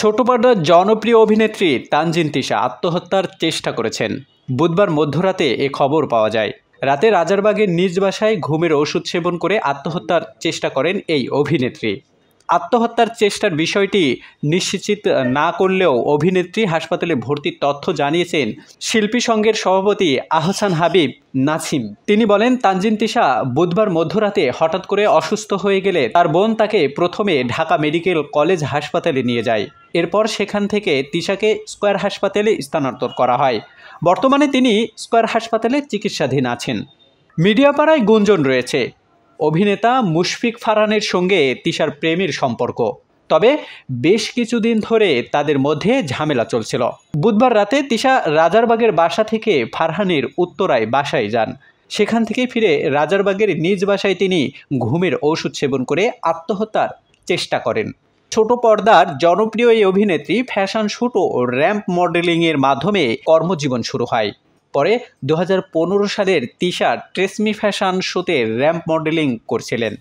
ছোট পর্দার জনপ্রিয় অভিনেত্রী তানজিন তিশা আত্মহত্যার চেষ্টা করেছেন বুধবার মধ্যরাতে এ খবর পাওয়া যায় রাতে রাজারবাগের নিজ বাসায় ঘুমের ওষুধ সেবন করে আত্মহত্যার চেষ্টা করেন এই অভিনেত্রী আত্মহত্যার চেষ্টার বিষয়টি নিশ্চিত না করলেও অভিনেত্রী হাসপাতালে ভর্তির তথ্য জানিয়েছেন শিল্পী সংঘের সভাপতি আহসান হাবিব নাসিম তিনি বলেন তানজিন তিশা বুধবার মধ্যরাতে হঠাৎ করে অসুস্থ হয়ে গেলে তার বোন তাকে প্রথমে ঢাকা মেডিকেল কলেজ হাসপাতালে নিয়ে যায় এরপর সেখান থেকে তিশাকে স্কোয়ার হাসপাতালে স্থানান্তর করা হয় বর্তমানে তিনি স্কোয়ার হাসপাতালে চিকিৎসাধীন আছেন মিডিয়াপাড়ায় গুঞ্জন রয়েছে অভিনেতা মুশফিক ফারহানের সঙ্গে তিশার প্রেমের সম্পর্ক তবে বেশ কিছুদিন ধরে তাদের মধ্যে ঝামেলা চলছিল বুধবার রাতে তিশা রাজারবাগের বাসা থেকে ফারহানের উত্তরায় বাসায় যান সেখান থেকে ফিরে রাজারবাগের নিজ বাসায় তিনি ঘুমের ঔষধ সেবন করে আত্মহত্যার চেষ্টা করেন ছোট পর্দার জনপ্রিয় এই অভিনেত্রী ফ্যাশন শ্যুট ও র্যাম্প মডেলিংয়ের মাধ্যমে কর্মজীবন শুরু হয় পরে দু সালের তিশা ট্রেসমি ফ্যাশন শোতে র্যাম্প মডেলিং করছিলেন